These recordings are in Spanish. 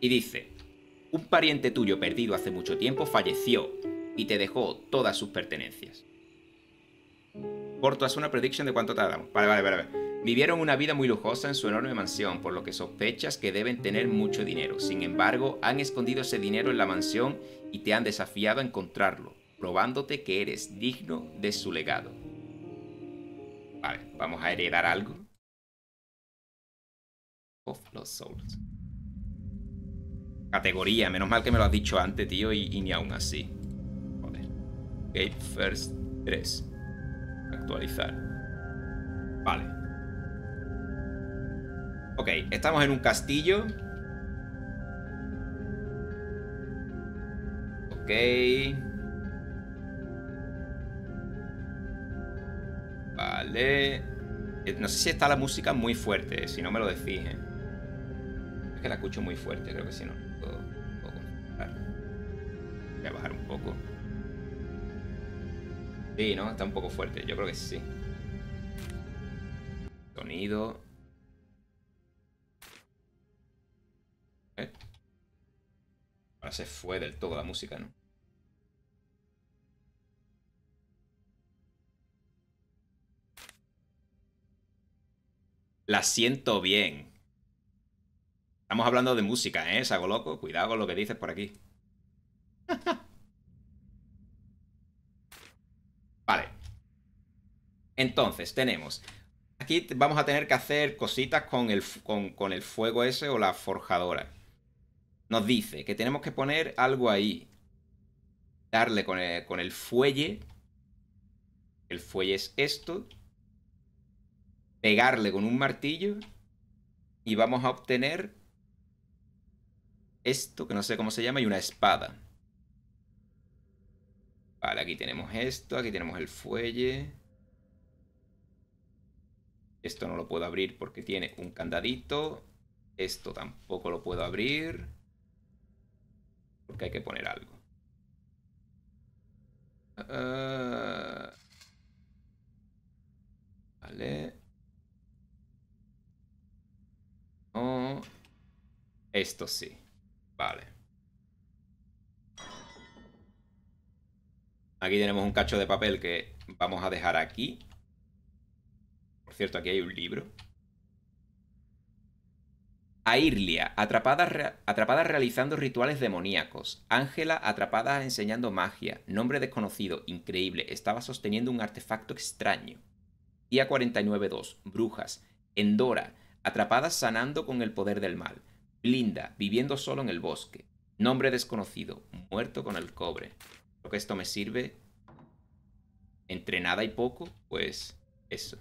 Y dice, un pariente tuyo perdido hace mucho tiempo falleció y te dejó todas sus pertenencias. Porto, hace una predicción de cuánto tardamos. Vale, vale, vale, vale. Vivieron una vida muy lujosa en su enorme mansión, por lo que sospechas que deben tener mucho dinero. Sin embargo, han escondido ese dinero en la mansión y te han desafiado a encontrarlo, probándote que eres digno de su legado. Vale, vamos a heredar algo. Of los Souls categoría. Menos mal que me lo has dicho antes, tío, y, ni aún así. Joder. Gate First 3. Actualizar. Vale. Ok, estamos en un castillo. Ok. Vale. Eh, no sé si está la música muy fuerte, eh, si no me lo decís. Eh. Es que la escucho muy fuerte, creo que si no a bajar un poco. Sí, ¿no? Está un poco fuerte, yo creo que sí. Sonido. Eh. Ahora se fue del todo la música, ¿no? La siento bien. Estamos hablando de música, ¿eh? saco loco. Cuidado con lo que dices por aquí. vale. Entonces, tenemos... Aquí vamos a tener que hacer cositas con el, con, el fuego ese o la forjadora. Nos dice que tenemos que poner algo ahí. Darle con el, eh, con el fuelle. El fuelle es esto. Pegarle con un martillo. Y vamos a obtener esto, que no sé cómo se llama, y una espada. Vale, aquí tenemos esto, aquí tenemos el fuelle. Esto no lo puedo abrir porque tiene un candadito. Esto tampoco lo puedo abrir. Porque hay que poner algo. Ah, vale. Oh, esto sí. Vale. Aquí tenemos un cacho de papel que vamos a dejar aquí. Por cierto, aquí hay un libro. Airlia, atrapada, atrapada realizando rituales demoníacos. Ángela, atrapada enseñando magia. Nombre desconocido, increíble. Estaba sosteniendo un artefacto extraño. Día 49.2. Brujas. Endora, atrapada sanando con el poder del mal. Blinda, viviendo solo en el bosque. Nombre desconocido, muerto con el cobre que esto me sirve. Entre nada y poco, pues eso.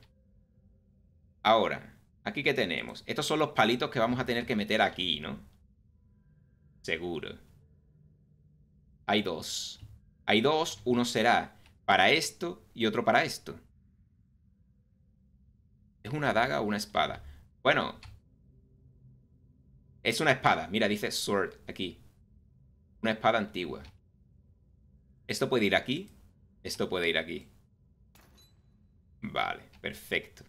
Ahora, aquí que tenemos. Estos son los palitos que vamos a tener que meter aquí, ¿no? Seguro. Hay dos. Hay dos, uno será para esto y otro para esto. ¿Es una daga o una espada? Bueno. Es una espada. Mira, dice sword aquí. Una espada antigua. Esto puede ir aquí. Esto puede ir aquí. Vale, perfecto.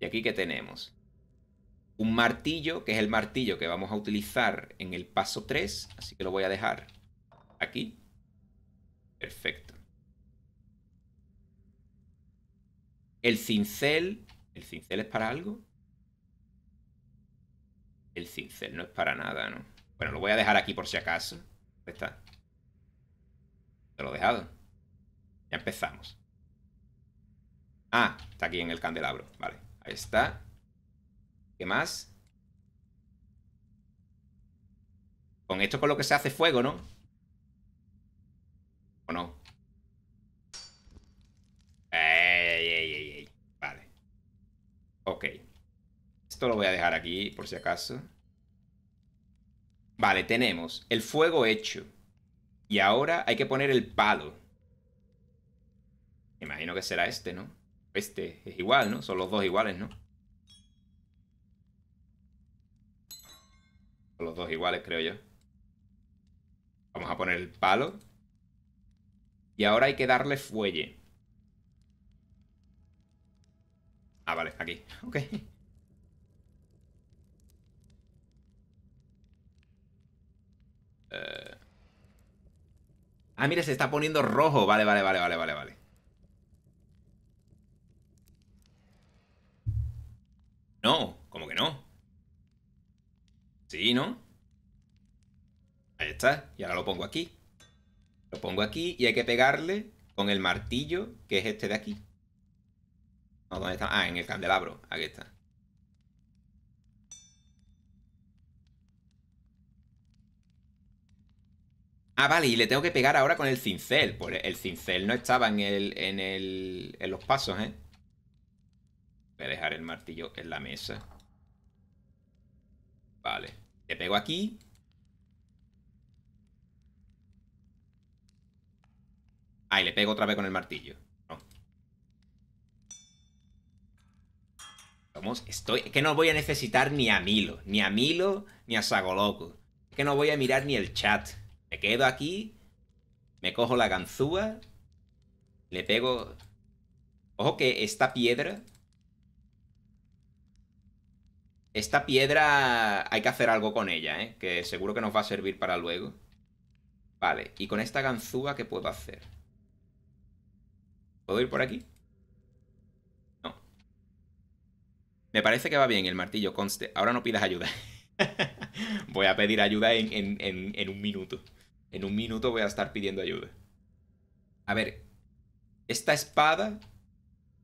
¿Y aquí qué tenemos? Un martillo, que es el martillo que vamos a utilizar en el paso 3. Así que lo voy a dejar aquí. Perfecto. El cincel. ¿El cincel es para algo? El cincel no es para nada, ¿no? Bueno, lo voy a dejar aquí por si acaso. Está. Te lo he dejado. Ya empezamos. Ah, está aquí en el candelabro. Vale, ahí está. ¿Qué más? Con esto con lo que se hace fuego, ¿no? ¿O no? ey, ey, ey. Vale. Ok. Esto lo voy a dejar aquí por si acaso. Vale, tenemos el fuego hecho. Y ahora hay que poner el palo. imagino que será este, ¿no? Este es igual, ¿no? Son los dos iguales, ¿no? Son los dos iguales, creo yo. Vamos a poner el palo. Y ahora hay que darle fuelle. Ah, vale, aquí. Ok. Eh... Ah, mira, se está poniendo rojo. Vale, vale, vale, vale, vale, vale. No, ¿cómo que no? Sí, ¿no? Ahí está. Y ahora lo pongo aquí. Lo pongo aquí y hay que pegarle con el martillo, que es este de aquí. No, ¿dónde está? Ah, en el candelabro. Aquí está. Ah, vale, y le tengo que pegar ahora con el cincel. Pues el cincel no estaba en el, en el. en los pasos, ¿eh? Voy a dejar el martillo en la mesa. Vale. Le pego aquí. Ah, y le pego otra vez con el martillo. Vamos, estoy. Es que no voy a necesitar ni a Milo, ni a Milo, ni a Sagoloco. Es que no voy a mirar ni el chat. Me quedo aquí, me cojo la ganzúa, le pego... Ojo que esta piedra... Esta piedra hay que hacer algo con ella, ¿eh? Que seguro que nos va a servir para luego. Vale, y con esta ganzúa, ¿qué puedo hacer? ¿Puedo ir por aquí? No. Me parece que va bien el martillo, conste. Ahora no pidas ayuda. Voy a pedir ayuda en, en un minuto en un minuto voy a estar pidiendo ayuda. A ver, esta espada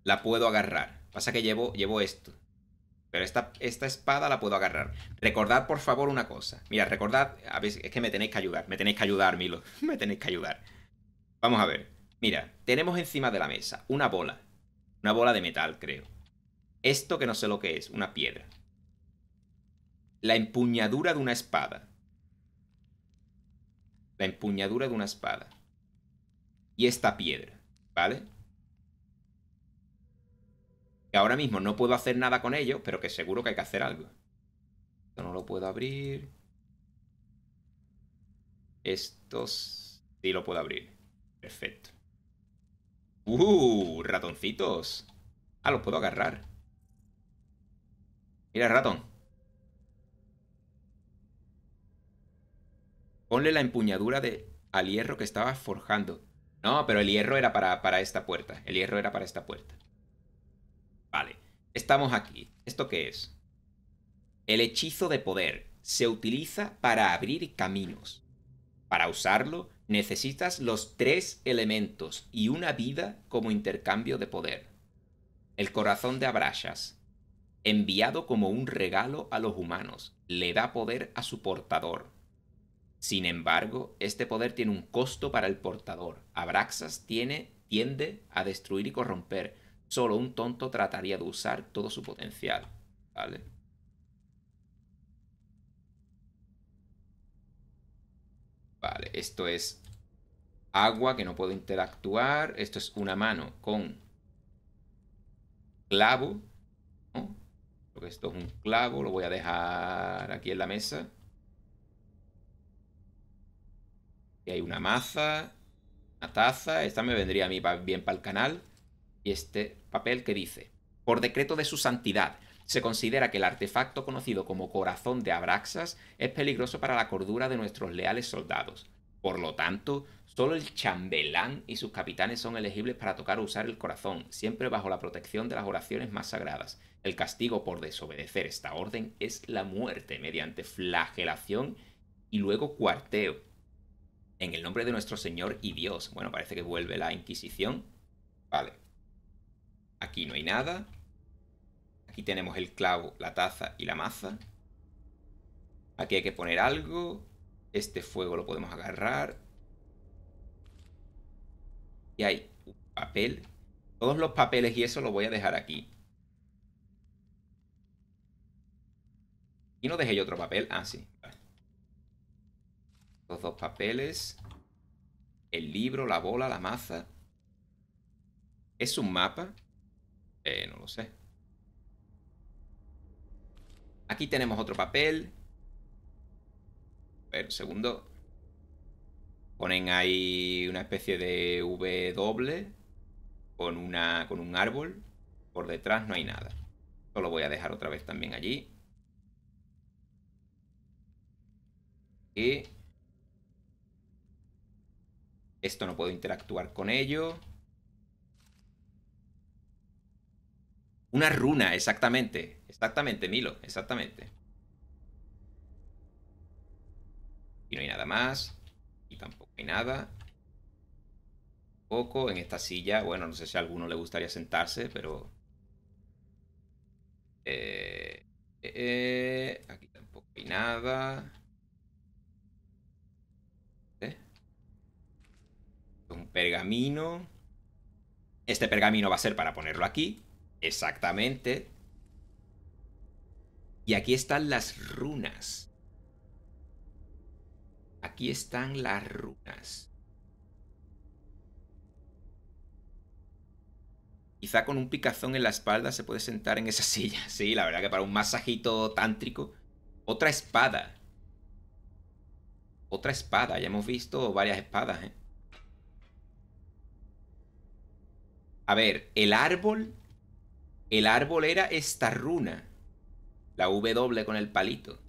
la puedo agarrar. Pasa que llevo, llevo esto. Pero esta, esta espada la puedo agarrar. Recordad, por favor, una cosa. Mira, recordad, es que me tenéis que ayudar. Me tenéis que ayudar, Milo. me tenéis que ayudar. Vamos a ver. Mira, tenemos encima de la mesa una bola. Una bola de metal, creo. Esto que no sé lo que es, una piedra. La empuñadura de una espada la empuñadura de una espada. Y esta piedra, ¿vale? Que ahora mismo no puedo hacer nada con ello, pero que seguro que hay que hacer algo. Esto no lo puedo abrir. Estos... sí lo puedo abrir. Perfecto. ¡Uh! ¡Ratoncitos! Ah, los puedo agarrar. Mira, ratón. Ponle la empuñadura de, al hierro que estabas forjando. No, pero el hierro era para, para esta puerta. El hierro era para esta puerta. Vale. Estamos aquí. ¿Esto qué es? El hechizo de poder se utiliza para abrir caminos. Para usarlo, necesitas los tres elementos y una vida como intercambio de poder. El corazón de Abrashas, enviado como un regalo a los humanos, le da poder a su portador. Sin embargo, este poder tiene un costo para el portador. Abraxas tiene, tiende a destruir y corromper. Solo un tonto trataría de usar todo su potencial. ¿Vale? Vale, esto es agua que no puedo interactuar. Esto es una mano con clavo. esto es un clavo, lo voy a dejar aquí en la mesa. Y hay una maza, una taza. Esta me vendría a mí bien para el canal. Y este papel que dice, por decreto de su santidad, se considera que el artefacto conocido como corazón de Abraxas es peligroso para la cordura de nuestros leales soldados. Por lo tanto, solo el chambelán y sus capitanes son elegibles para tocar o usar el corazón, siempre bajo la protección de las oraciones más sagradas. El castigo por desobedecer esta orden es la muerte mediante flagelación y luego cuarteo. En el nombre de nuestro Señor y Dios. Bueno, parece que vuelve la Inquisición. Vale. Aquí no hay nada. Aquí tenemos el clavo, la taza y la maza. Aquí hay que poner algo. Este fuego lo podemos agarrar. Y hay un papel. Todos los papeles y eso lo voy a dejar aquí. Y no dejé yo otro papel. Ah, sí dos papeles. El libro, la bola, la maza. ¿Es un mapa? Eh, no lo sé. Aquí tenemos otro papel. A ver, segundo. Ponen ahí una especie de V con, una, con un árbol. Por detrás no hay nada. Esto lo voy a dejar otra vez también allí. Y esto no puedo interactuar con ello. Una runa, exactamente. Exactamente, Milo, exactamente. Y no hay nada más. Y tampoco hay nada. Poco en esta silla. Bueno, no sé si a alguno le gustaría sentarse, pero... Eh, eh, eh, aquí tampoco hay nada. Un pergamino. Este pergamino va a ser para ponerlo aquí. Exactamente. Y aquí están las runas. Aquí están las runas. Quizá con un picazón en la espalda se puede sentar en esa silla. Sí, la verdad que para un masajito tántrico. Otra espada. Otra espada. Ya hemos visto varias espadas, ¿eh? A ver, el árbol. El árbol era esta runa. La W con el palito.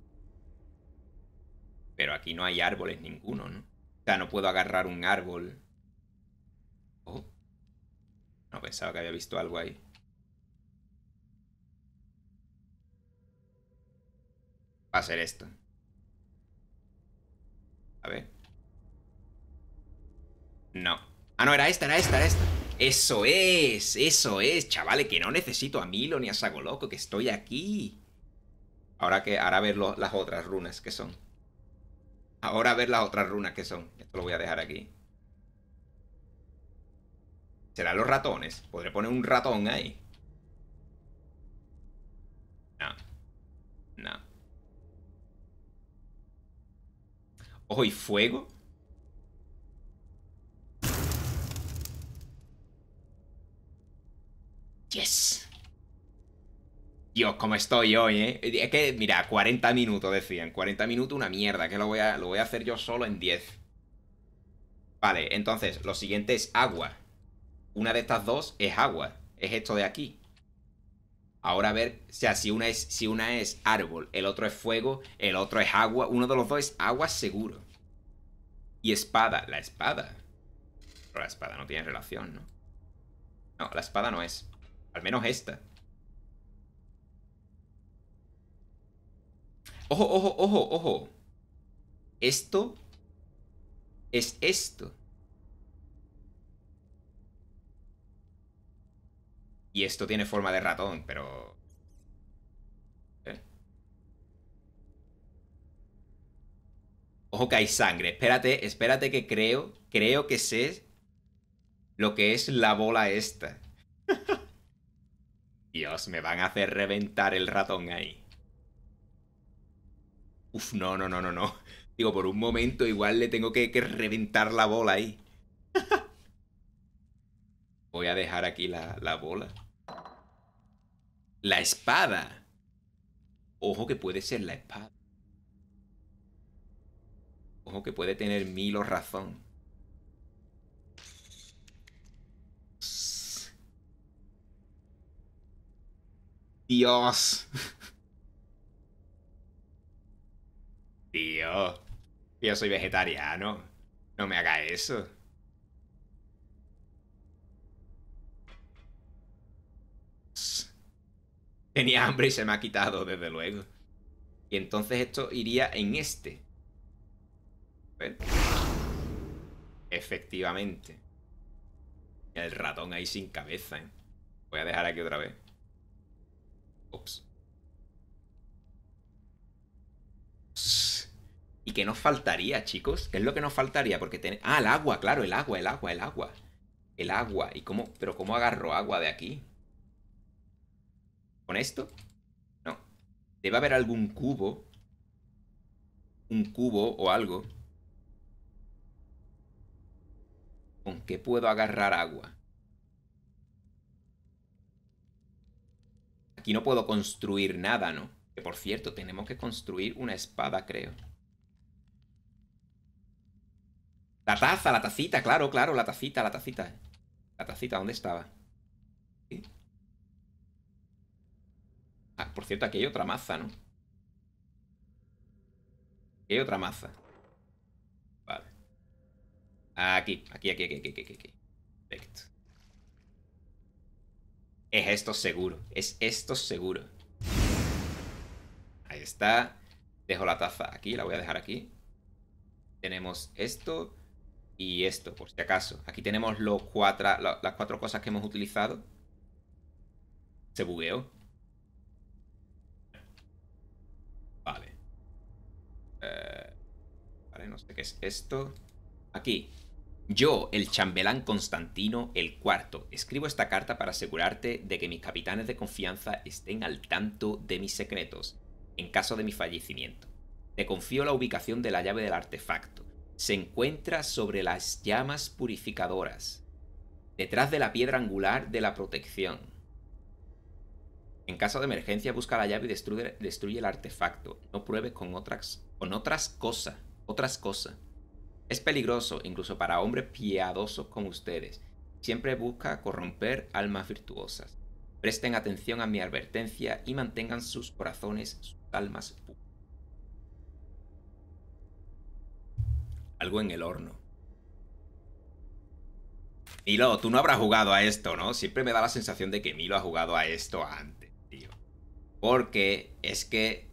Pero aquí no hay árboles ninguno, ¿no? O sea, no puedo agarrar un árbol. Oh. No pensaba que había visto algo ahí. Va a ser esto. A ver. No. Ah, no, era esta, era esta, era esta. Eso es, eso es, chavales, que no necesito a Milo ni a Sago Loco, que estoy aquí. Ahora que, ahora a ver las otras runas que son. Ahora ver las otras runas que son. Esto lo voy a dejar aquí. ¿Serán los ratones? Podré poner un ratón ahí. No. No. Ojo, ¿y fuego? Yes. Dios, cómo estoy hoy, ¿eh? Es que, mira, 40 minutos decían. 40 minutos una mierda, que lo voy a, lo voy a hacer yo solo en 10. Vale, entonces, lo siguiente es agua. Una de estas dos es agua. Es esto de aquí. Ahora a ver, o sea, una, es, si una es árbol, el otro es fuego, el otro es agua. Uno de los dos es agua seguro. Y espada, la espada. Pero la espada no tiene relación, ¿no? No, la espada no es. Al menos esta. Ojo, ojo, ojo, ojo. Esto es esto. Y esto tiene forma de ratón, pero... ¿eh? Ojo que hay sangre. Espérate, espérate que creo, creo que sé lo que es la bola esta. Dios, me van a hacer reventar el ratón ahí. Uf, no, no, no, no, no. Digo, por un momento igual le tengo que, reventar la bola ahí. Voy a dejar aquí la, la bola. La espada. Ojo que puede ser la espada. Ojo que puede tener o razón. Dios. ¡Dios! Yo soy vegetariano. No me haga eso. Tenía hambre y se me ha quitado, desde luego. Y entonces esto iría en este. Efectivamente. El ratón ahí sin cabeza, ¿eh? Voy a dejar aquí otra vez. ¿Y que nos faltaría, chicos? ¿Qué es lo que nos faltaría? Porque ten... Ah, el agua, claro, el agua, el agua, el agua. El agua. ¿Y cómo? ¿Pero cómo agarro agua de aquí? ¿Con esto? No. Debe haber algún cubo. Un cubo o algo. ¿Con qué puedo agarrar agua? Aquí no puedo construir nada, ¿no? Que por cierto, tenemos que construir una espada, creo. La taza, la tacita, claro, claro, la tacita, la tacita. La tacita, ¿dónde estaba? Ah, por cierto, aquí hay otra maza, ¿no? Aquí hay otra maza. Vale. Aquí, aquí, aquí, aquí, aquí, aquí, aquí. Perfecto. Es esto seguro. Es esto seguro. Ahí está. Dejo la taza aquí, la voy a dejar aquí. Tenemos esto y esto, por si acaso. Aquí tenemos los cuatro, las cuatro cosas que hemos utilizado. Se bugueó. Vale. Eh, vale, no sé qué es esto. Aquí. Yo, el chambelán Constantino el cuarto, escribo esta carta para asegurarte de que mis capitanes de confianza estén al tanto de mis secretos, en caso de mi fallecimiento. Te confío la ubicación de la llave del artefacto. Se encuentra sobre las llamas purificadoras, detrás de la piedra angular de la protección. En caso de emergencia, busca la llave y destruye, el artefacto. No pruebes con otras, con otras cosas. Otras cosas. Es peligroso incluso para hombres piadosos como ustedes. Siempre busca corromper almas virtuosas. Presten atención a mi advertencia y mantengan sus corazones, sus almas puras. Algo en el horno. Milo, tú no habrás jugado a esto, ¿no? Siempre me da la sensación de que Milo ha jugado a esto antes, tío. Porque es que...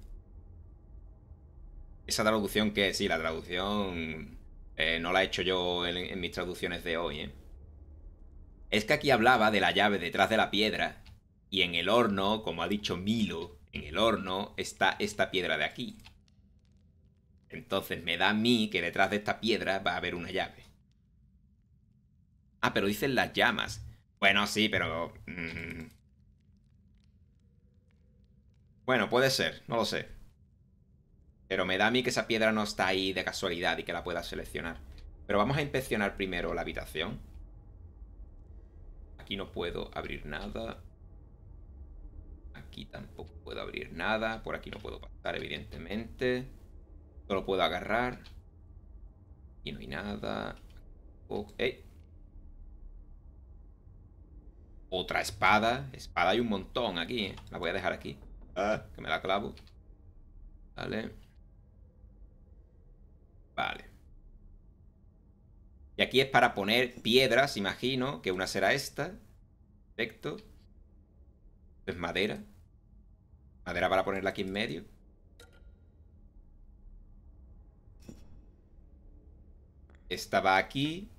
Esa traducción que... Sí, la traducción eh, no la he hecho yo en, mis traducciones de hoy, ¿eh? Es que aquí hablaba de la llave detrás de la piedra. Y en el horno, como ha dicho Milo, en el horno está esta piedra de aquí. Entonces me da a mí que detrás de esta piedra va a haber una llave. Ah, pero dicen las llamas. Bueno, sí, pero... Mm. Bueno, puede ser, no lo sé. Pero me da a mí que esa piedra no está ahí de casualidad y que la pueda seleccionar. Pero vamos a inspeccionar primero la habitación. Aquí no puedo abrir nada. Aquí tampoco puedo abrir nada. Por aquí no puedo pasar, evidentemente. Solo puedo agarrar. Aquí no hay nada. Ok. Otra espada. Espada hay un montón aquí. ¿eh? La voy a dejar aquí. Ah. que me la clavo. Vale. Vale. Y aquí es para poner piedras, imagino, que una será esta. Perfecto. es madera. Madera para ponerla aquí en medio. Esta va aquí.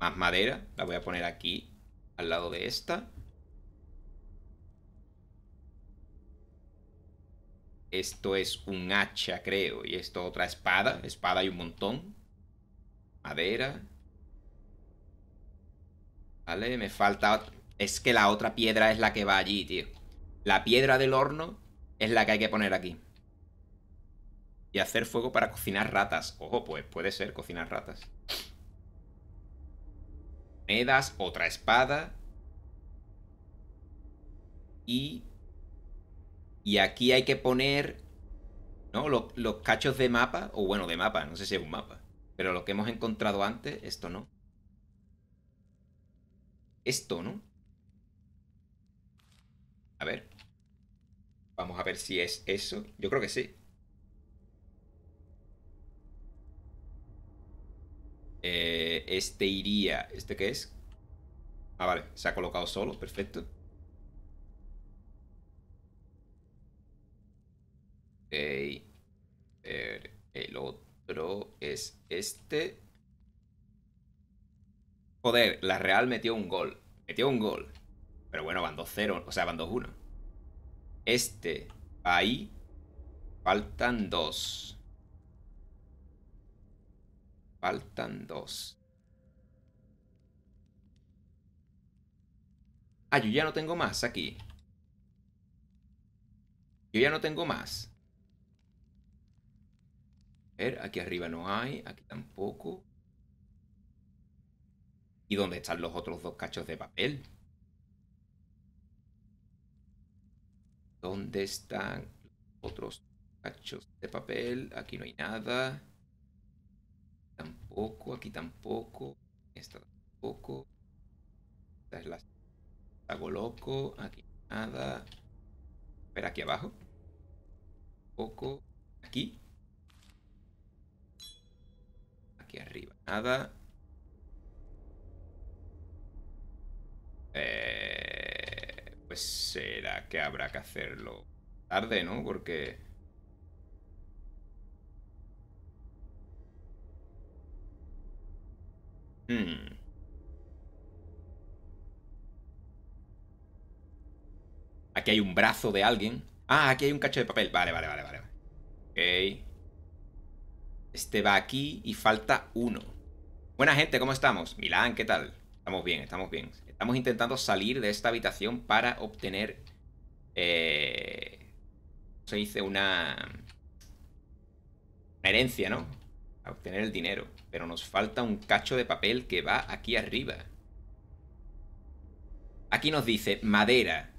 Más madera. La voy a poner aquí, al lado de esta. Esto es un hacha, creo. Y esto otra espada. Espada hay un montón. Madera. Vale, me falta... Es que la otra piedra es la que va allí, tío. La piedra del horno es la que hay que poner aquí. Y hacer fuego para cocinar ratas. Ojo, pues puede ser cocinar ratas. Medas, otra espada. Y y aquí hay que poner ¿no? Los, cachos de mapa, o bueno, de mapa, no sé si es un mapa, pero lo que hemos encontrado antes, esto no. Esto, ¿no? A ver. Vamos a ver si es eso. Yo creo que sí. Eh, este iría... ¿Este qué es? Ah, vale. Se ha colocado solo. Perfecto. Er, el otro es este. Joder, la Real metió un gol. Metió un gol. Pero bueno, van 2-0. O sea, van 2-1. Este. Ahí. Faltan dos. Faltan dos. Ah, yo ya no tengo más aquí. Yo ya no tengo más aquí arriba no hay, aquí tampoco. ¿Y dónde están los otros dos cachos de papel? ¿Dónde están los otros cachos de papel? Aquí no hay nada. Tampoco, aquí tampoco. Esta tampoco. Esta es la... Hago loco. Aquí nada. ver, aquí abajo. Poco. Aquí. Aquí arriba nada. Eh, pues será que habrá que hacerlo tarde, ¿no? Porque... Hmm. Aquí hay un brazo de alguien. Ah, aquí hay un cacho de papel. Vale, vale, vale, vale. Ok. Este va aquí y falta uno. Buena gente, ¿cómo estamos? Milán, ¿qué tal? Estamos bien, estamos bien. Estamos intentando salir de esta habitación para obtener... Eh, se dice una... Una herencia, ¿no? A obtener el dinero. Pero nos falta un cacho de papel que va aquí arriba. Aquí nos dice madera.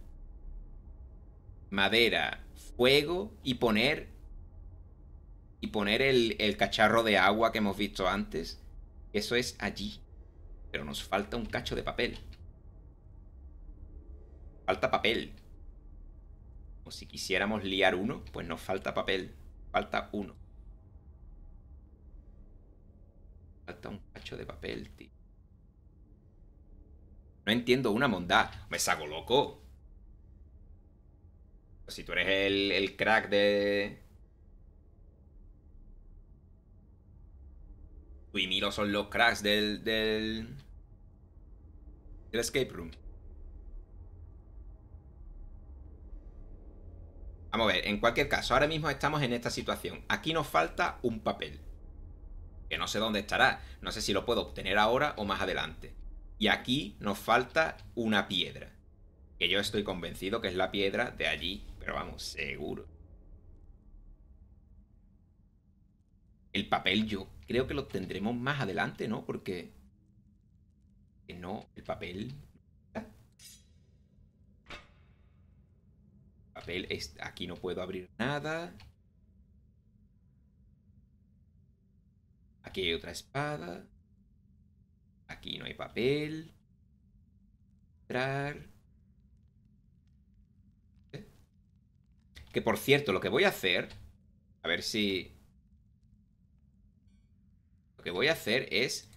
Madera, fuego y poner y poner el, cacharro de agua que hemos visto antes. Eso es allí. Pero nos falta un cacho de papel. Falta papel. O si quisiéramos liar uno, pues nos falta papel. Falta uno. Falta un cacho de papel, tío. No entiendo una bondad. Me saco loco. Si tú eres el crack de, Tú y son los cracks del, del escape room. Vamos a ver, en cualquier caso, ahora mismo estamos en esta situación. Aquí nos falta un papel. Que no sé dónde estará. No sé si lo puedo obtener ahora o más adelante. Y aquí nos falta una piedra. Que yo estoy convencido que es la piedra de allí. Pero vamos, seguro. El papel yo creo que lo tendremos más adelante, ¿no? Porque... Eh, no, el papel... papel es... Aquí no puedo abrir nada. Aquí hay otra espada. Aquí no hay papel. Entrar. ¿Eh? Que por cierto, lo que voy a hacer, a ver si que voy a hacer es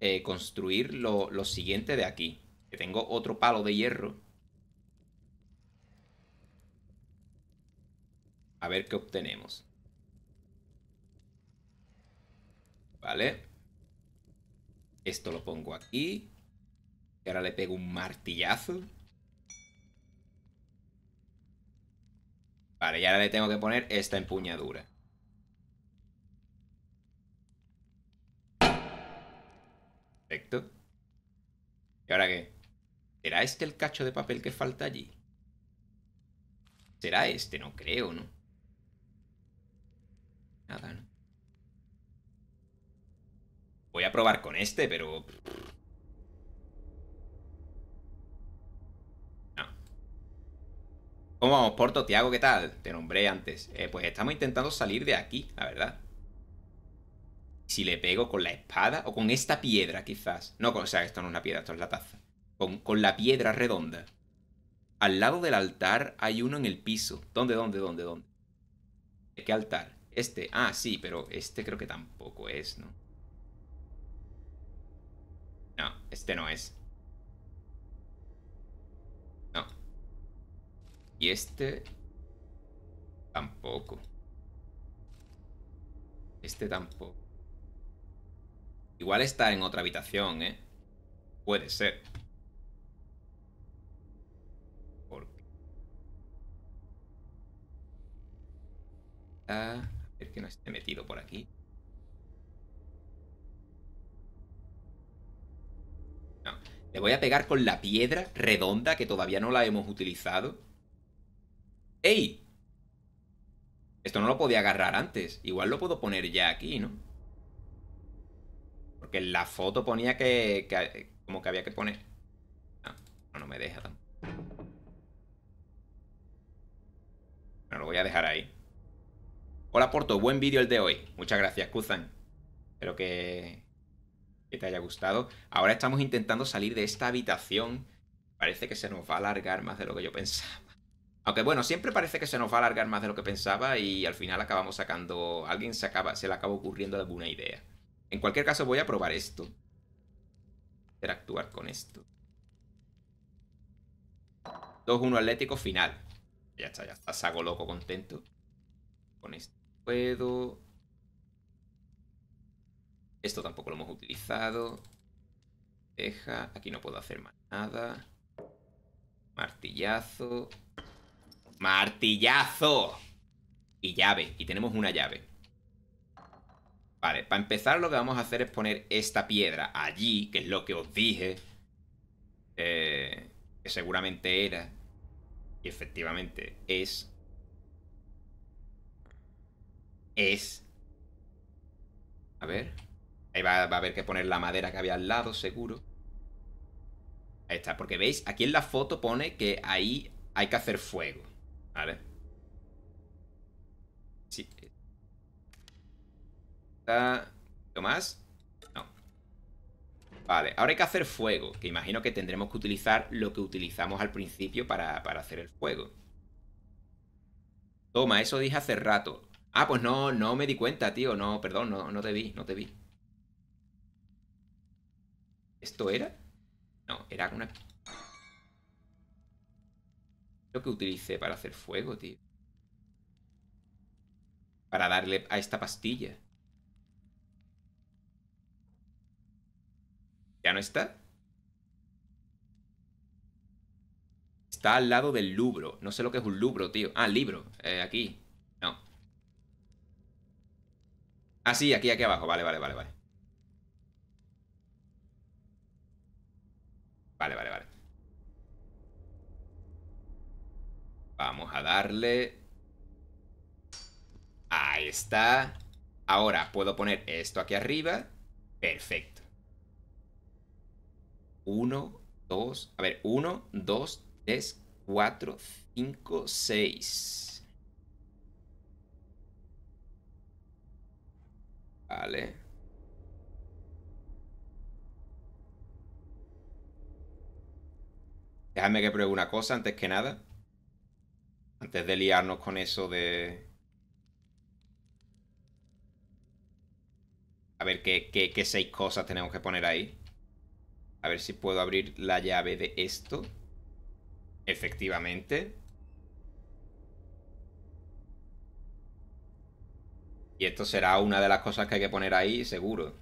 eh, construir lo, lo siguiente de aquí. Que tengo otro palo de hierro. A ver qué obtenemos. Vale. Esto lo pongo aquí. Y ahora le pego un martillazo. Vale, y ahora le tengo que poner esta empuñadura. ¿Y ahora qué? ¿Será este el cacho de papel que falta allí? ¿Será este? No creo, ¿no? Nada, ¿no? Voy a probar con este, pero... No. ¿Cómo vamos, Porto? Tiago, ¿qué tal? Te nombré antes. Eh, pues estamos intentando salir de aquí, la verdad si le pego con la espada o con esta piedra quizás. No, o sea, esto no es una piedra, esto es la taza. Con, con la piedra redonda. Al lado del altar hay uno en el piso. ¿Dónde, dónde, dónde, dónde? ¿De qué altar? Este. Ah, sí, pero este creo que tampoco es, ¿no? No, este no es. No. Y este... Tampoco. Este tampoco. Igual está en otra habitación, ¿eh? Puede ser. Ah, a ver que no esté metido por aquí. No. Le voy a pegar con la piedra redonda que todavía no la hemos utilizado. ¡Ey! Esto no lo podía agarrar antes. Igual lo puedo poner ya aquí, ¿no? Que en la foto ponía que, como que había que poner. Ah, no, no, me deja no lo voy a dejar ahí. Hola Porto, buen vídeo el de hoy. Muchas gracias, Kuzan. Espero que, que te haya gustado. Ahora estamos intentando salir de esta habitación. Parece que se nos va a alargar más de lo que yo pensaba. Aunque bueno, siempre parece que se nos va a alargar más de lo que pensaba y al final acabamos sacando... Alguien se, acaba, se le acaba ocurriendo alguna idea. En cualquier caso voy a probar esto. Interactuar con esto. 2-1 Atlético final. Ya está, ya está. Sago loco contento. Con esto puedo. Esto tampoco lo hemos utilizado. Deja. Aquí no puedo hacer más nada. Martillazo. ¡Martillazo! Y llave. Y tenemos una llave. Vale, para empezar lo que vamos a hacer es poner esta piedra allí, que es lo que os dije. Eh, que seguramente era. Y efectivamente es... Es... A ver. Ahí va, va a haber que poner la madera que había al lado, seguro. Ahí está, porque veis, aquí en la foto pone que ahí hay que hacer fuego. ¿Vale? Está... ¿Tomás? No. Vale, ahora hay que hacer fuego, que imagino que tendremos que utilizar lo que utilizamos al principio para, hacer el fuego. Toma, eso dije hace rato. Ah, pues no, no me di cuenta, tío. No, perdón, no, no te vi, no te vi. ¿Esto era? No, era una... Lo que utilicé para hacer fuego, tío. Para darle a esta pastilla. ¿Ya no está? Está al lado del lubro. No sé lo que es un lubro, tío. Ah, libro. Eh, aquí. No. Ah, sí, aquí, aquí abajo. Vale, vale, vale, vale. Vale, vale, vale. Vamos a darle... Ahí está. Ahora puedo poner esto aquí arriba. Perfecto. 1, 2, a ver, 1, 2, 3, 4, 5, 6. Vale. Déjame que pruebe una cosa antes que nada. Antes de liarnos con eso de... A ver qué, qué, qué seis cosas tenemos que poner ahí. A ver si puedo abrir la llave de esto. Efectivamente. Y esto será una de las cosas que hay que poner ahí, seguro.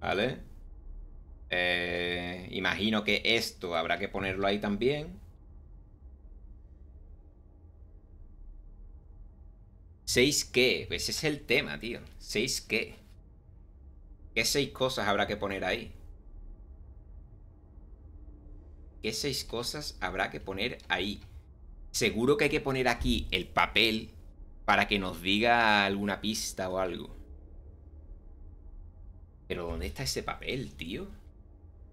¿Vale? Eh, imagino que esto habrá que ponerlo ahí también. 6 qué, pues ese es el tema, tío. 6 qué. ¿Qué seis cosas habrá que poner ahí? ¿Qué seis cosas habrá que poner ahí? Seguro que hay que poner aquí el papel para que nos diga alguna pista o algo. Pero ¿dónde está ese papel, tío?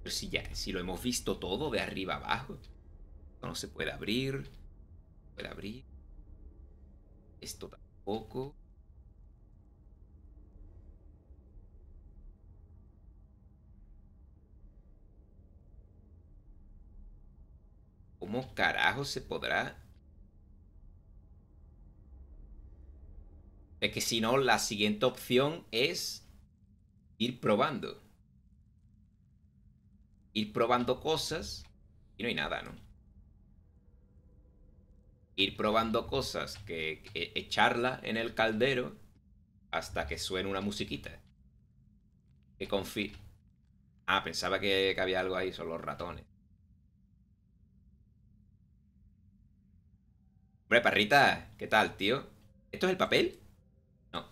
Pero si ya, si lo hemos visto todo de arriba abajo. Esto no se puede abrir. No se puede abrir. Esto tampoco. ¿Cómo carajo se podrá? Es que si no, la siguiente opción es ir probando. Ir probando cosas y no hay nada, ¿no? Ir probando cosas que, e-, echarla en el caldero hasta que suene una musiquita. Que confí. Ah, pensaba que, que había algo ahí, son los ratones. Hombre, Parrita, ¿qué tal, tío? ¿Esto es el papel? No.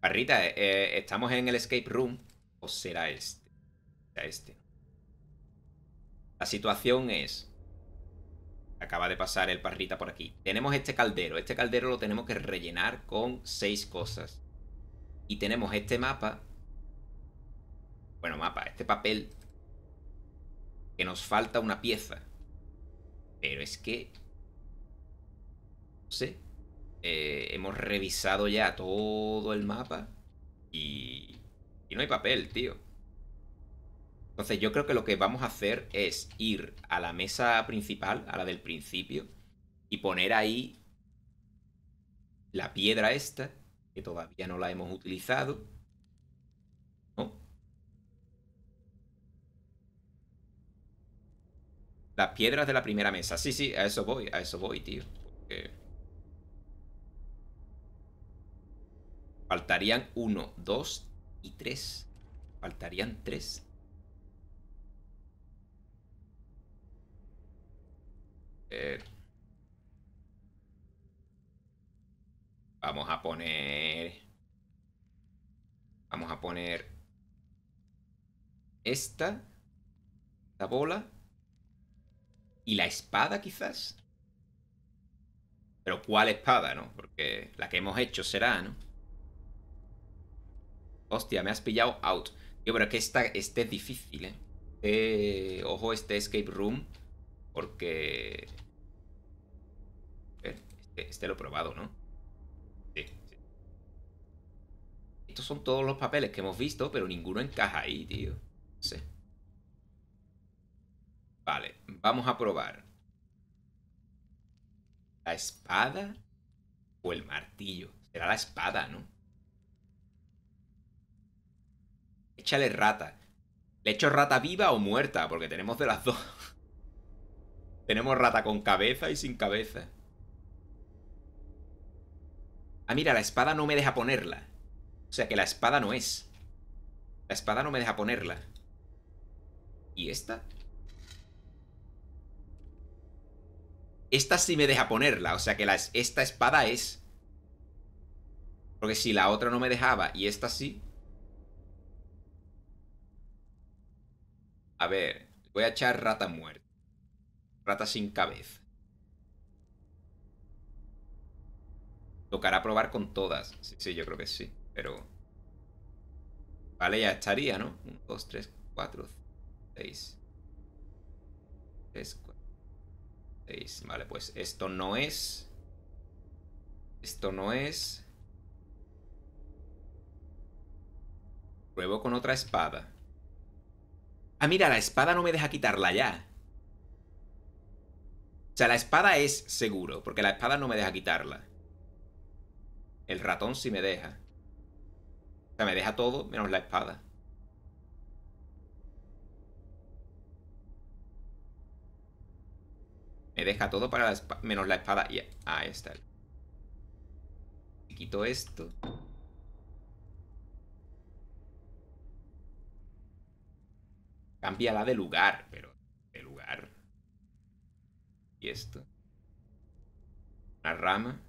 Parrita, eh, eh, estamos en el escape room. ¿O será este? Será este. La situación es... Acaba de pasar el parrita por aquí. Tenemos este caldero. Este caldero lo tenemos que rellenar con seis cosas. Y tenemos este mapa. Bueno, mapa. Este papel. Que nos falta una pieza. Pero es que sé. Eh, hemos revisado ya todo el mapa y, y no hay papel, tío. Entonces yo creo que lo que vamos a hacer es ir a la mesa principal, a la del principio, y poner ahí la piedra esta, que todavía no la hemos utilizado. ¿No? Las piedras de la primera mesa. Sí, sí, a eso voy, a eso voy, tío. Faltarían uno, dos y tres. Faltarían tres. vamos a poner... Vamos a poner... Esta. La bola. Y la espada quizás. Pero ¿cuál espada, no? Porque la que hemos hecho será, ¿no? Hostia, me has pillado out. Yo, pero que esta, este es difícil, ¿eh? Ojo, este escape room. Porque... Este, este lo he probado, ¿no? Sí, sí. Estos son todos los papeles que hemos visto, pero ninguno encaja ahí, tío. No sé. Vale, vamos a probar. ¿La espada o el martillo? Será la espada, ¿no? Échale rata. Le echo rata viva o muerta, porque tenemos de las dos. tenemos rata con cabeza y sin cabeza. Ah, mira, la espada no me deja ponerla. O sea que la espada no es. La espada no me deja ponerla. ¿Y esta? Esta sí me deja ponerla, o sea que esta espada es... Porque si la otra no me dejaba y esta sí... A ver, voy a echar rata muerta. Rata sin cabeza. Tocará probar con todas. Sí, sí, yo creo que sí, pero... Vale, ya estaría, ¿no? 1, 2, 3, 4, 6. 3, 4, 6. Vale, pues esto no es... Esto no es... Pruebo con otra espada. Ah, mira, la espada no me deja quitarla ya. O sea, la espada es seguro, porque la espada no me deja quitarla. El ratón sí me deja. O sea, me deja todo menos la espada. Me deja todo para la menos la espada. Y ah, ahí está. quito esto. Cámbiala de lugar, pero de lugar. ¿Y esto? Una rama.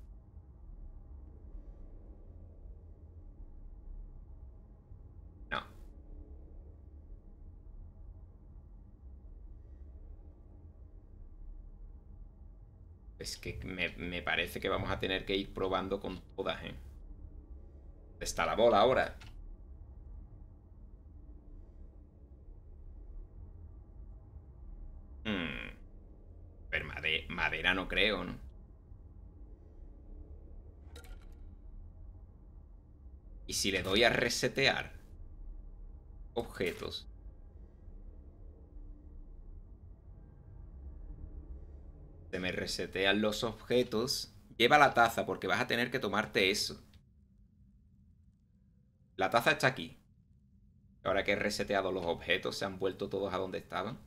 No. Es que me, parece que vamos a tener que ir probando con todas, ¿eh? Está la bola ahora. Hmm. Pero madera no creo, ¿no? Y si le doy a resetear objetos. Se me resetean los objetos. Lleva la taza porque vas a tener que tomarte eso. La taza está aquí. Ahora que he reseteado los objetos, se han vuelto todos a donde estaban.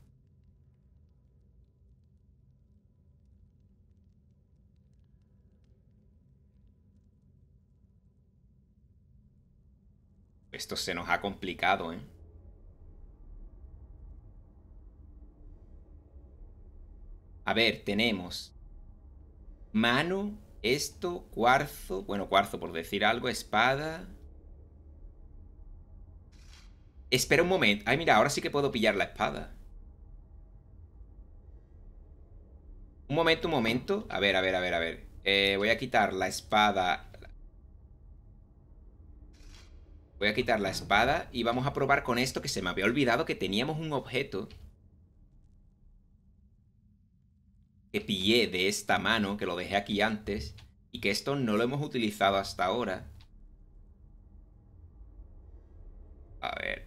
Esto se nos ha complicado, ¿eh? A ver, tenemos mano, esto, cuarzo, bueno, cuarzo por decir algo, espada. Espera un momento. Ay, mira, ahora sí que puedo pillar la espada. Un momento, un momento. A ver, a ver, a ver, a ver. Eh, voy a quitar la espada Voy a quitar la espada y vamos a probar con esto que se me había olvidado que teníamos un objeto que pillé de esta mano, que lo dejé aquí antes, y que esto no lo hemos utilizado hasta ahora. A ver.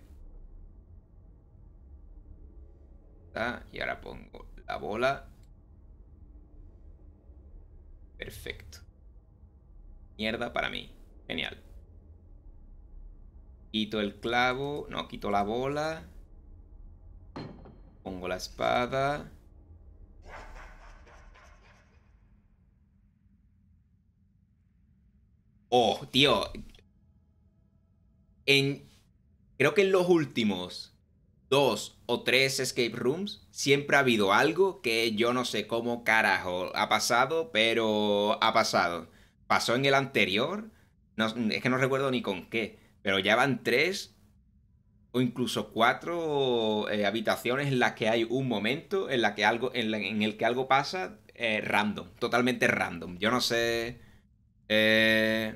Y ahora pongo la bola. Perfecto. Mierda para mí. Genial. Quito el clavo. No, quito la bola. Pongo la espada. Oh, tío. En. Creo que en los últimos dos o tres escape rooms siempre ha habido algo que yo no sé cómo carajo ha pasado, pero ha pasado. Pasó en el anterior. es que no recuerdo ni con qué. Pero ya van tres o incluso cuatro eh, habitaciones en las que hay un momento en, la que algo, en, el que algo pasa eh, random, totalmente random. Yo no sé... Eh,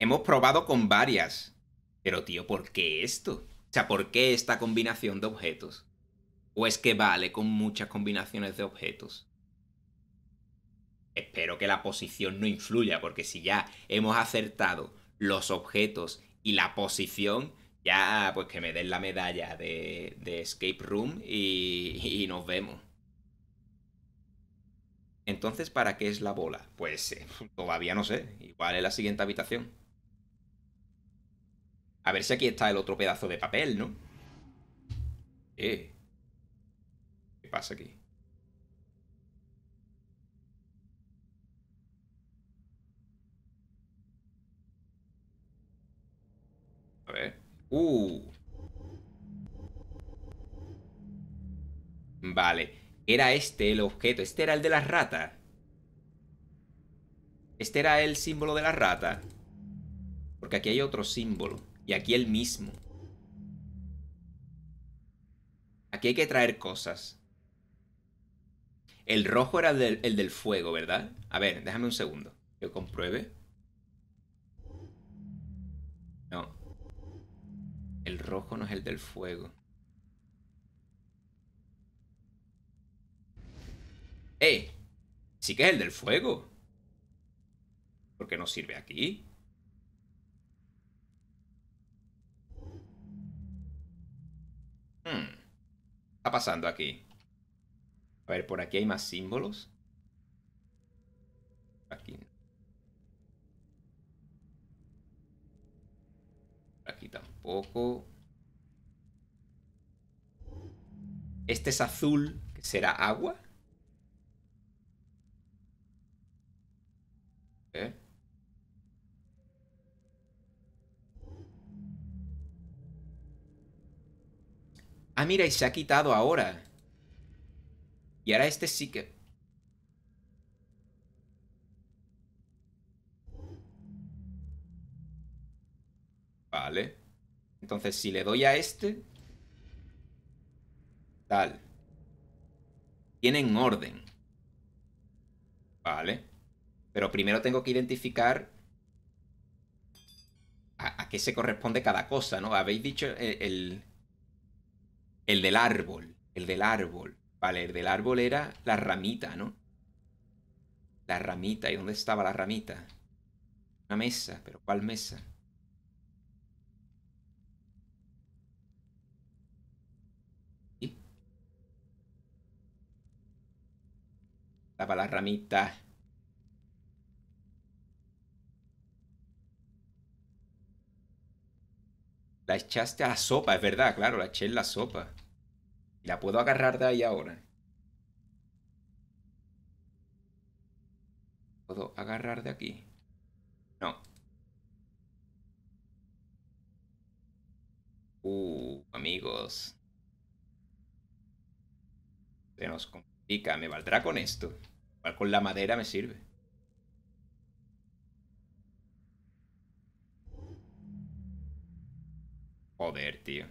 Hemos probado con varias. Pero tío, ¿por qué esto? O sea, ¿por qué esta combinación de objetos? ¿O es que vale con muchas combinaciones de objetos? espero que la posición no influya, porque si ya hemos acertado los objetos y la posición, ya pues que me den la medalla de, escape room y, nos vemos. Entonces, ¿para qué es la bola? Pues eh, todavía no sé. Igual es la siguiente habitación. A ver si aquí está el otro pedazo de papel, ¿no? Eh. ¿Qué pasa aquí? Uh. Vale. Era este el objeto. Este era el de la rata. Este era el símbolo de la rata. Porque aquí hay otro símbolo. Y aquí el mismo. Aquí hay que traer cosas. El rojo era del, el del fuego, ¿verdad? A ver, déjame un segundo. Que compruebe. El rojo no es el del fuego. ¡Eh! Sí que es el del fuego. ¿Por qué no sirve aquí? ¿Qué hmm. está pasando aquí? A ver, por aquí hay más símbolos. Aquí no. poco Este es azul, que será agua. ¿Eh? Ah, mira, y se ha quitado ahora. Y ahora este sí que... Vale. Entonces, si le doy a este... Tal. Tienen orden. Vale. Pero primero tengo que identificar a, qué se corresponde cada cosa, ¿no? Habéis dicho el, el, el del árbol. El del árbol. Vale, el del árbol era la ramita, ¿no? La ramita. ¿Y dónde estaba la ramita? Una mesa, pero ¿cuál mesa? Para la ramita La echaste a la sopa, es verdad, claro, la eché en la sopa. Y la puedo agarrar de ahí ahora. ¿Puedo agarrar de aquí? No. Uh, amigos. Se nos complica. ¿Me valdrá con esto? con la madera me sirve. Joder, tío.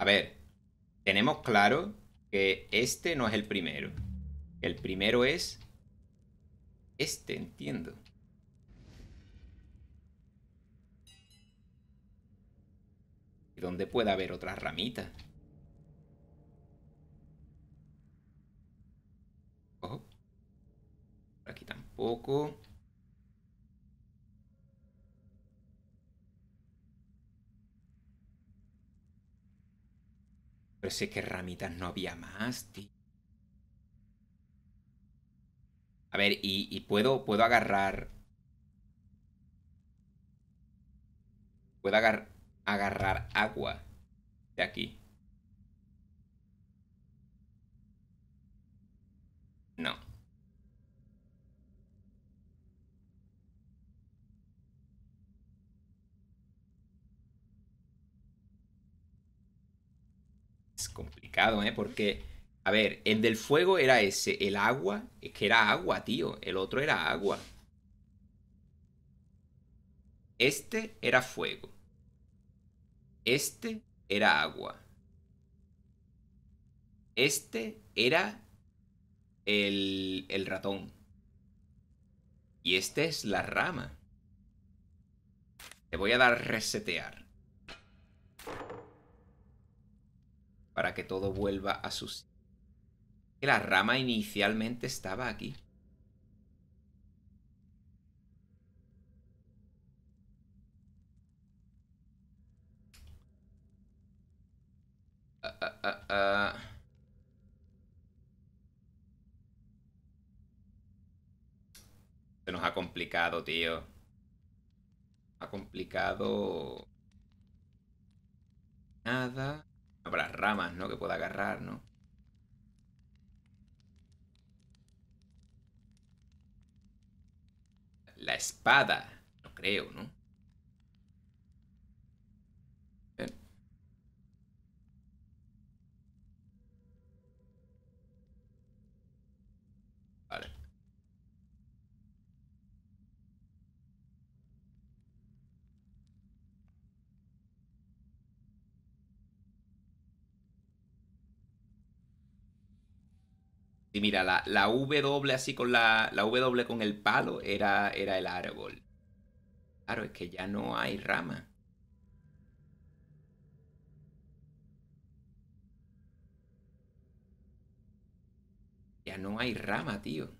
A ver, tenemos claro que este no es el primero. El primero es este, entiendo. ¿Y dónde puede haber otra ramitas Ojo. aquí tampoco. Pero sé que ramitas no había más, A ver, y, y, puedo, puedo agarrar. Puedo agarrar agarrar agua de aquí. No. Es complicado, ¿eh? Porque, a ver, el del fuego era ese, el agua, es que era agua, tío, el otro era agua. Este era fuego. Este era agua. Este era el, ratón. Y esta es la rama. Te voy a dar resetear. Para que todo vuelva a su... sitio. la rama inicialmente estaba aquí. Ah, ah, ah. Se nos ha complicado, tío. Ha complicado... Nada. Habrá ramas, ¿no? Que pueda agarrar, ¿no? La espada. No creo, ¿no? Y mira, la, W así con la, la W con el palo era, era el árbol. Claro, es que ya no hay rama. Ya no hay rama, tío.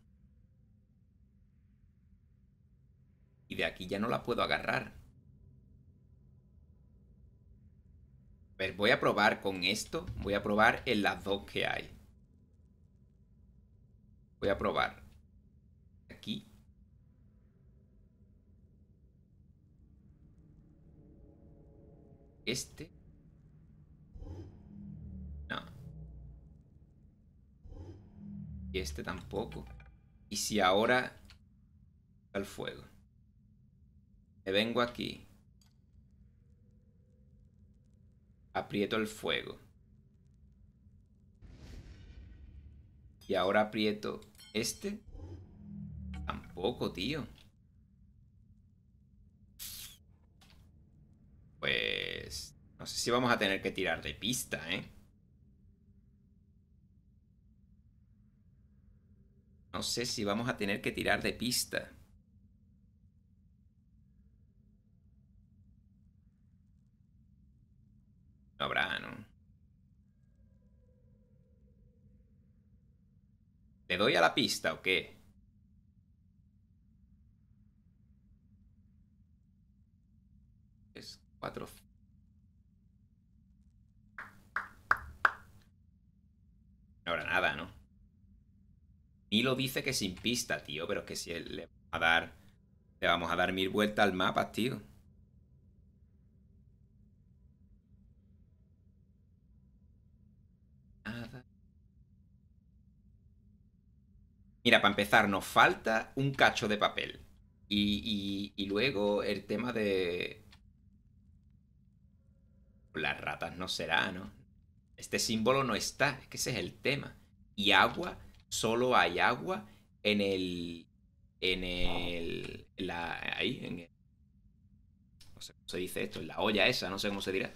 Y de aquí ya no la puedo agarrar. A ver, voy a probar con esto. Voy a probar en las dos que hay. Voy a probar. Aquí. Este. No. Y este tampoco. Y si ahora... Al fuego. Me vengo aquí. Aprieto el fuego. Y ahora aprieto este. Tampoco, tío. Pues... No sé si vamos a tener que tirar de pista, ¿eh? No sé si vamos a tener que tirar de pista. No habrá, ¿Le doy a la pista o qué? Es cuatro... No nada, ¿no? Milo dice que sin pista, tío, pero es que si le vamos a dar... Le vamos a dar mil vueltas al mapa, tío. Nada. Mira, para empezar, nos falta un cacho de papel. Y, luego el tema de... Las ratas no será, ¿no? Este símbolo no está, es que ese es el tema. Y agua, solo hay agua en el... En el... La, ahí, en el, No sé cómo se dice esto, en la olla esa, no sé cómo se dirá.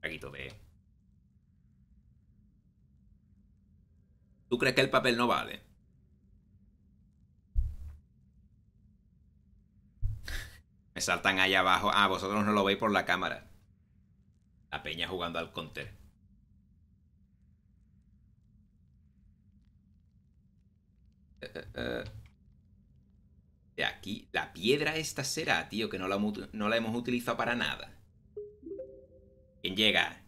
traguito de... ¿Tú crees que el papel no vale? Me saltan allá abajo. Ah, vosotros no lo veis por la cámara. La peña jugando al counter. Eh, eh, eh. De aquí. La piedra esta será, tío, que no la hemos utilizado para nada. ¿Quién llega,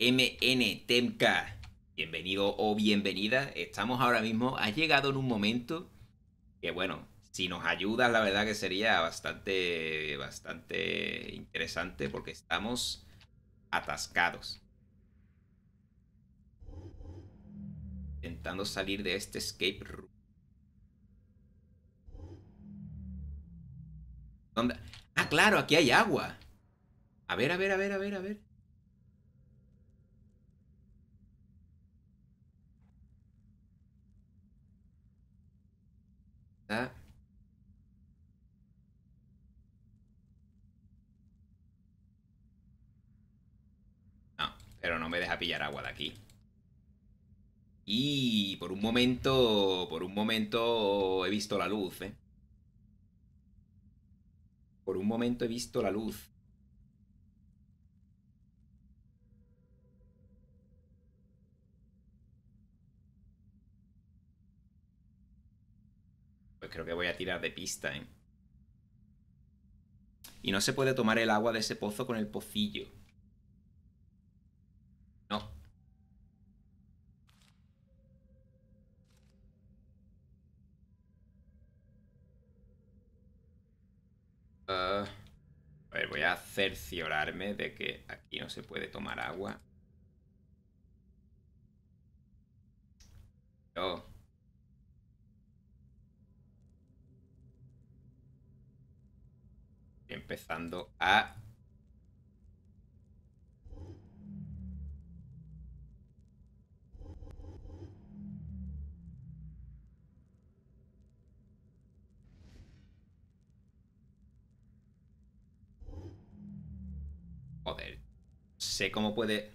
MN bienvenido o bienvenida. Estamos ahora mismo, Ha llegado en un momento que, bueno, si nos ayudas, la verdad que sería bastante, bastante interesante porque estamos atascados. Intentando salir de este escape room. ¿Dónde? Ah, claro, aquí hay agua. A ver, a ver, a ver, a ver, a ver. Ah. No, pero no me deja pillar agua de aquí. Y por un momento, por un momento he visto la luz, ¿eh? Por un momento he visto la luz. creo que voy a tirar de pista, ¿eh? Y no se puede tomar el agua de ese pozo con el pocillo. No. Ah. a ver, voy a cerciorarme de que aquí no se puede tomar agua. No. empezando a Joder, sé cómo puede...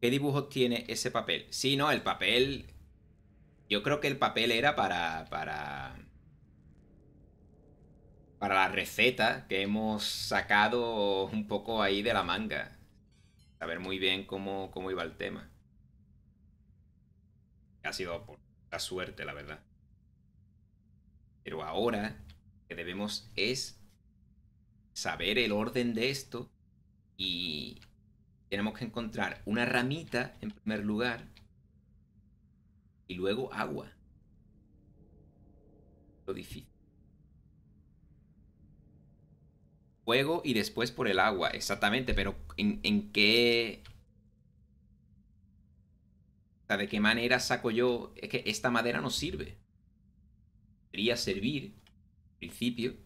¿Qué dibujos tiene ese papel? Sí, no, el papel... Yo creo que el papel era para... para para la receta que hemos sacado un poco ahí de la manga. Saber muy bien cómo, cómo iba el tema. Ha sido por la suerte, la verdad. Pero ahora lo que debemos es saber el orden de esto y tenemos que encontrar una ramita en primer lugar y luego agua. Lo difícil. fuego y después por el agua, exactamente, pero ¿en, en qué... ¿de qué manera saco yo? Es que esta madera no sirve. Debería servir, en principio.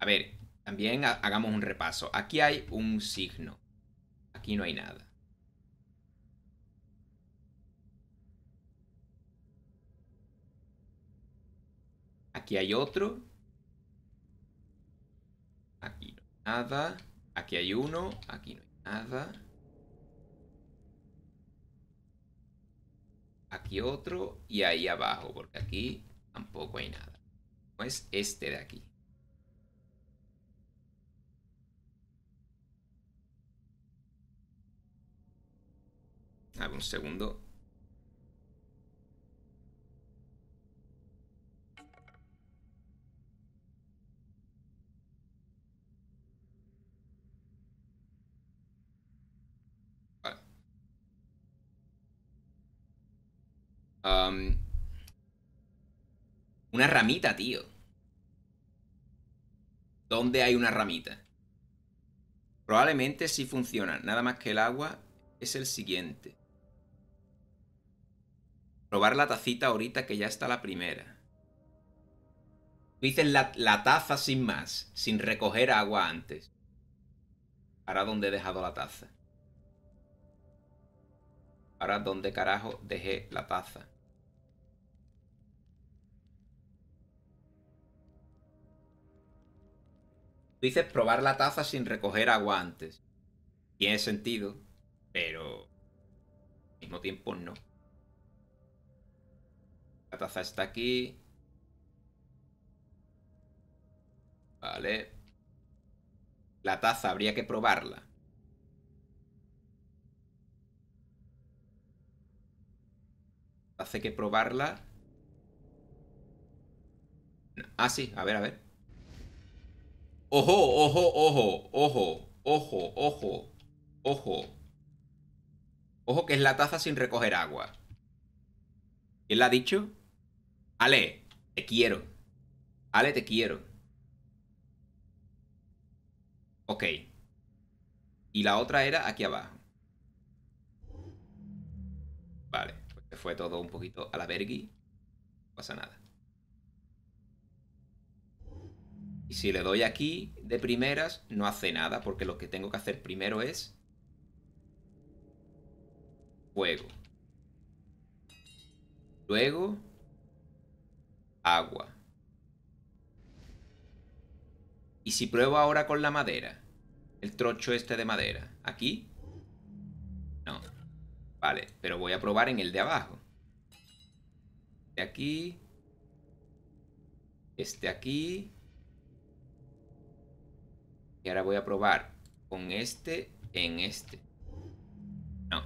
A ver, también hagamos un repaso. Aquí hay un signo. Aquí no hay nada. Aquí hay otro. Aquí no hay nada. Aquí hay uno. Aquí no hay nada. Aquí otro. Y ahí abajo, porque aquí tampoco hay nada. pues es este de aquí. hago un segundo. una ramita, tío. ¿Dónde hay una ramita? Probablemente sí funciona. Nada más que el agua es el siguiente. Probar la tacita ahorita que ya está la primera. Tú la, la taza sin más, sin recoger agua antes. Ahora dónde he dejado la taza. Ahora dónde carajo dejé la taza. dices probar la taza sin recoger agua antes. Tiene sentido, pero al mismo tiempo no. La taza está aquí. Vale. La taza habría que probarla. Hace que probarla. Ah, sí, a ver, a ver. Ojo, ojo, ojo, ojo, ojo, ojo, ojo. Ojo que es la taza sin recoger agua. ¿Quién la ha dicho? Ale, te quiero. Ale, te quiero. Ok. Y la otra era aquí abajo. Vale, pues fue todo un poquito a la vergui. No pasa nada. Y si le doy aquí de primeras, no hace nada, porque lo que tengo que hacer primero es... Fuego. Luego... Agua. Y si pruebo ahora con la madera, el trocho este de madera, aquí... No. Vale, pero voy a probar en el de abajo. Este de aquí... Este aquí... Y ahora voy a probar con este en este. No.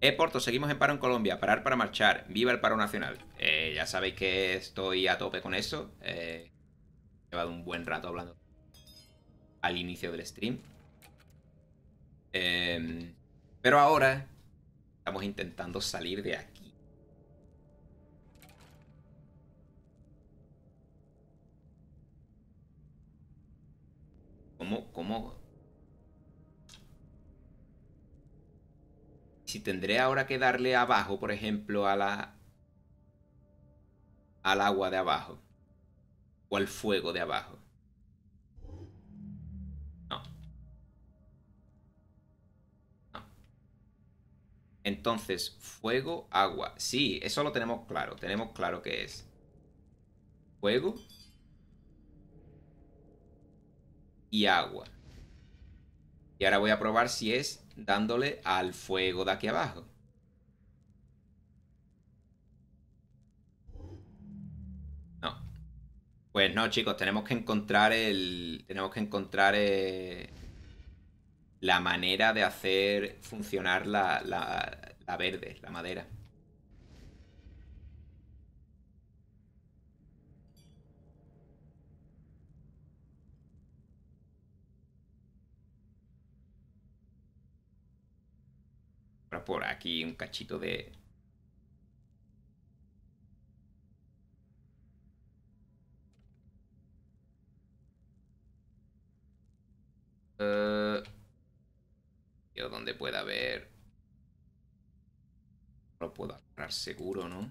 Eh, Porto, seguimos en paro en Colombia. Parar para marchar. Viva el paro nacional. Eh, ya sabéis que estoy a tope con eso. he eh, llevado un buen rato hablando al inicio del stream. Em, pero ahora estamos intentando salir de aquí. Si tendré ahora que darle abajo, por ejemplo, a la... Al agua de abajo. O al fuego de abajo. No. No. Entonces, fuego, agua. Sí, eso lo tenemos claro. Tenemos claro que es. Fuego, y agua. Y ahora voy a probar si es dándole al fuego de aquí abajo. No. Pues no, chicos, tenemos que encontrar el... Tenemos que encontrar eh, la manera de hacer funcionar la verde, la madera. por aquí un cachito de... Eh, yo donde pueda haber... No lo puedo agarrar seguro, ¿no?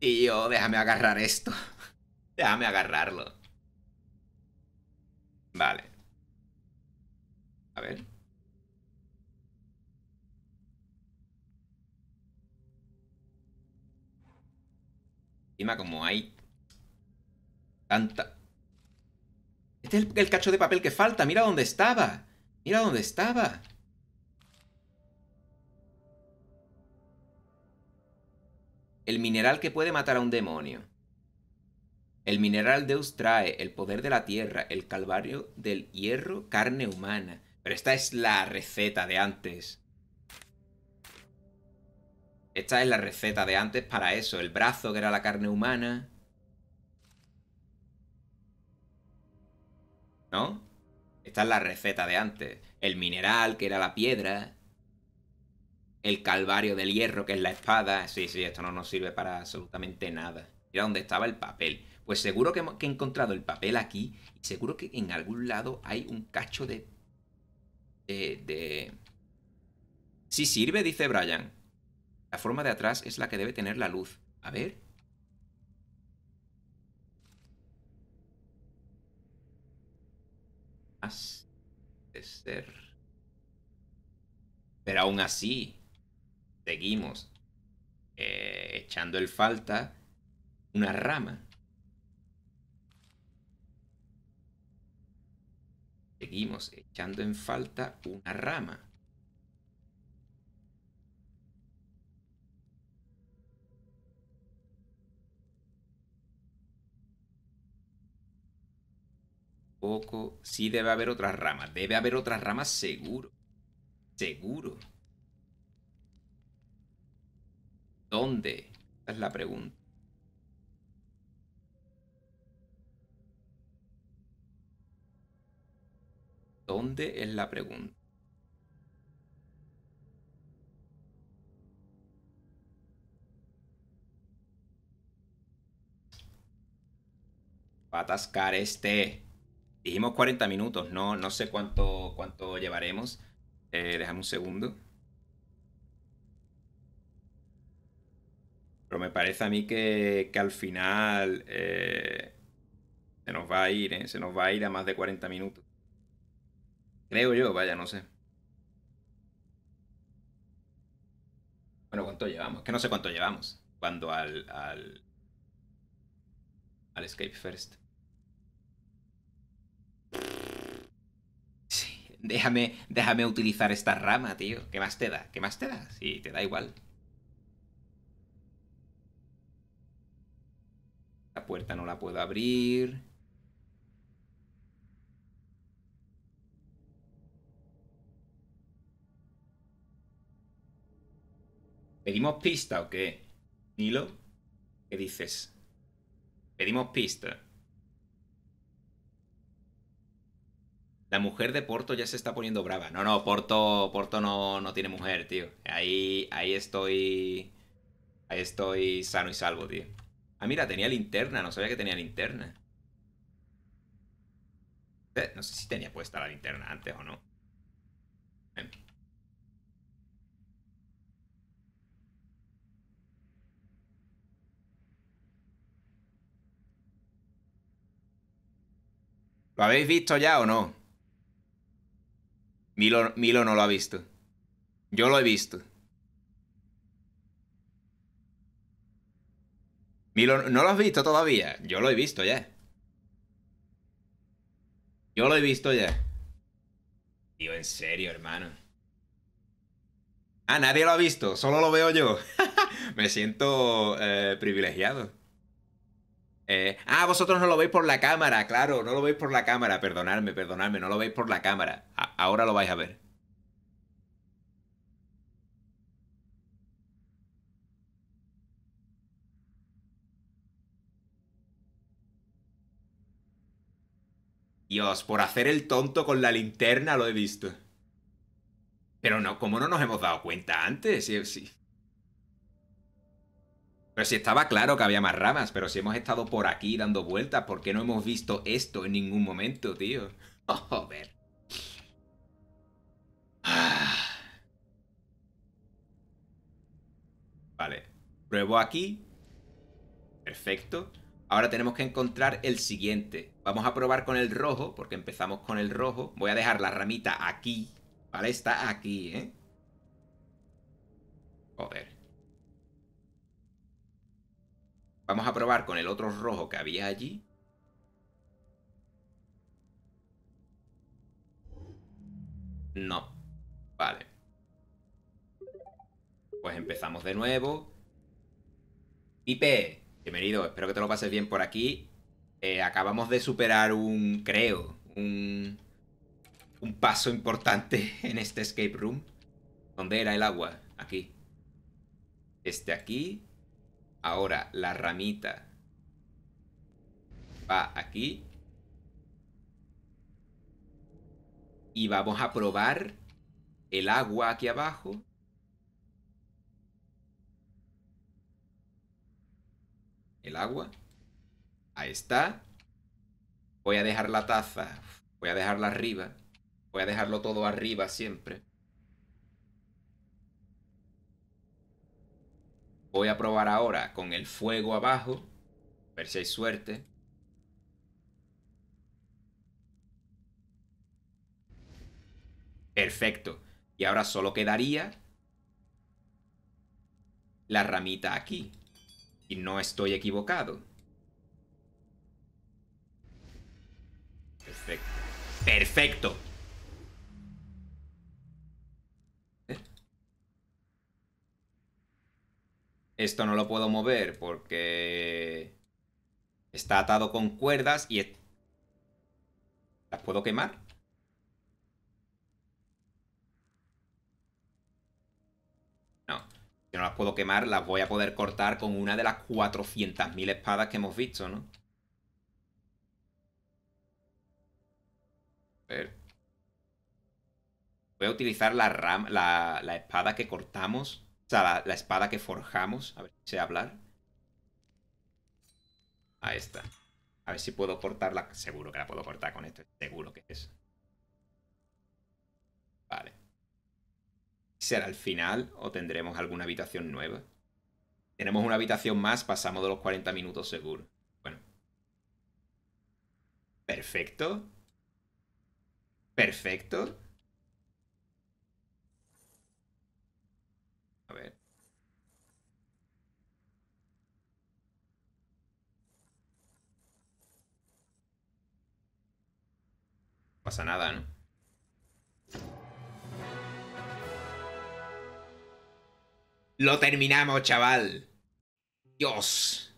Tío, déjame agarrar esto. déjame agarrarlo. Vale. A ver. Encima como hay tanta... Este es el, el cacho de papel que falta. Mira dónde estaba. Mira dónde estaba. El mineral que puede matar a un demonio. El mineral Deus trae, el poder de la tierra, el calvario del hierro, carne humana. Pero esta es la receta de antes. Esta es la receta de antes para eso. El brazo, que era la carne humana. ¿No? Esta es la receta de antes. El mineral, que era la piedra. El calvario del hierro, que es la espada. Sí, sí, esto no nos sirve para absolutamente nada. Mira dónde estaba el papel. Pues seguro que, he encontrado el papel aquí. Y seguro que en algún lado hay un cacho de... De... de... Sí sirve, dice Brian. La forma de atrás es la que debe tener la luz. A ver. Más ser. Pero aún así, seguimos eh, echando en falta una rama. Seguimos echando en falta una rama. Poco. Sí debe haber otras ramas. Debe haber otras ramas seguro. Seguro. ¿Dónde? Esa es la pregunta. ¿Dónde es la pregunta? Va a atascar este. Dijimos 40 minutos, no, no sé cuánto, cuánto llevaremos. Eh, déjame un segundo. Pero me parece a mí que, al final eh, se nos va a ir, eh, se nos va a ir a más de 40 minutos. Creo yo, vaya, no sé. Bueno, ¿cuánto llevamos? Que no sé cuánto llevamos. Cuando al, al, al Escape First. déjame, déjame utilizar esta rama, tío. ¿Qué más te da? ¿Qué más te da? Sí, te da igual. La puerta no la puedo abrir. ¿Pedimos pista o qué? Nilo, ¿qué dices? Pedimos pista. La mujer de Porto ya se está poniendo brava. No, no, Porto, Porto no, no tiene mujer, tío. Ahí, ahí estoy. Ahí estoy sano y salvo, tío. Ah, mira, tenía linterna, no sabía que tenía linterna. Eh, no sé si tenía puesta la linterna antes o no. ¿Lo habéis visto ya o no? Milo, no lo ha visto. Yo lo he visto. Milo, ¿no lo has visto todavía? Yo lo he visto ya. Yo lo he visto ya. Tío, en serio, hermano. Ah, nadie lo ha visto, solo lo veo yo. Me siento eh, privilegiado. Eh, ah, vosotros no lo veis por la cámara, claro, no lo veis por la cámara, perdonadme, perdonadme, no lo veis por la cámara. Ah, Ahora lo vais a ver. Dios, por hacer el tonto con la linterna lo he visto. Pero no, ¿cómo no nos hemos dado cuenta antes? Sí, sí. Pero si estaba claro que había más ramas, pero si hemos estado por aquí dando vueltas, ¿por qué no hemos visto esto en ningún momento, tío? Oh, joder. Vale. Pruebo aquí. Perfecto. Ahora tenemos que encontrar el siguiente. Vamos a probar con el rojo, porque empezamos con el rojo. Voy a dejar la ramita aquí. Vale, está aquí, ¿eh? Joder. Vamos a probar con el otro rojo que había allí. No. Vale. Pues empezamos de nuevo. Pipe, bienvenido. Espero que te lo pases bien por aquí. Eh, acabamos de superar un, creo, un, un paso importante en este escape room. ¿Dónde era el agua? Aquí. Este aquí. Ahora, la ramita. Va aquí. Y vamos a probar el agua aquí abajo. El agua. Ahí está. Voy a dejar la taza. Voy a dejarla arriba. Voy a dejarlo todo arriba siempre. Voy a probar ahora con el fuego abajo. A ver si hay suerte. Perfecto. Y ahora solo quedaría la ramita aquí. Y no estoy equivocado. Perfecto. ¡Perfecto! Esto no lo puedo mover porque... Está atado con cuerdas y... ¿Las puedo quemar? si no las puedo quemar, las voy a poder cortar con una de las 400.000 espadas que hemos visto, ¿no? A ver. Voy a utilizar la, la, la espada que cortamos. O sea, la, espada que forjamos. A ver si sé hablar. Ahí está. A ver si puedo cortarla. Seguro que la puedo cortar con esto. Seguro que es. Vale. ¿Será el final o tendremos alguna habitación nueva? Tenemos una habitación más, pasamos de los 40 minutos seguro. Bueno. Perfecto. Perfecto. A ver. Pasa nada, ¿no? Lo terminamos, chaval. Dios.